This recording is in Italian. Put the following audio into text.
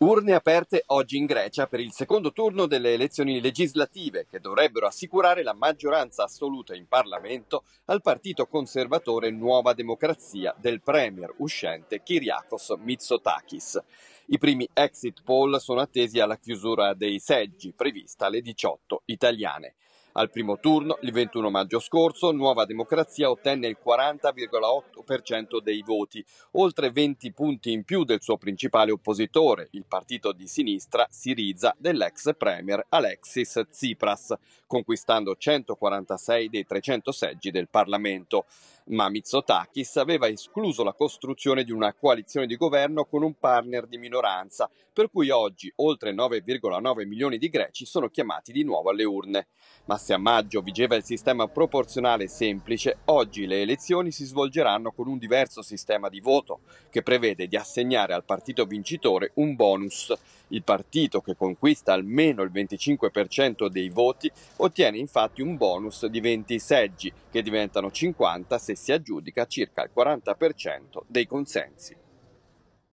Urne aperte oggi in Grecia per il secondo turno delle elezioni legislative che dovrebbero assicurare la maggioranza assoluta in Parlamento al partito conservatore Nuova Democrazia del premier uscente Kyriakos Mitsotakis. I primi exit poll sono attesi alla chiusura dei seggi prevista alle 18 italiane. Al primo turno, il 21 maggio scorso, Nuova Democrazia ottenne il 40,8% dei voti, oltre 20 punti in più del suo principale oppositore, il partito di sinistra Siriza dell'ex premier Alexis Tsipras, conquistando 146 dei 300 seggi del Parlamento. Ma Mitsotakis aveva escluso la costruzione di una coalizione di governo con un partner di minoranza, per cui oggi oltre 9,9 milioni di greci sono chiamati di nuovo alle urne. Ma se a maggio vigeva il sistema proporzionale semplice, oggi le elezioni si svolgeranno con un diverso sistema di voto che prevede di assegnare al partito vincitore un bonus. Il partito che conquista almeno il 25% dei voti ottiene infatti un bonus di 20 seggi, che diventano 50 se si aggiudica circa il 40% dei consensi.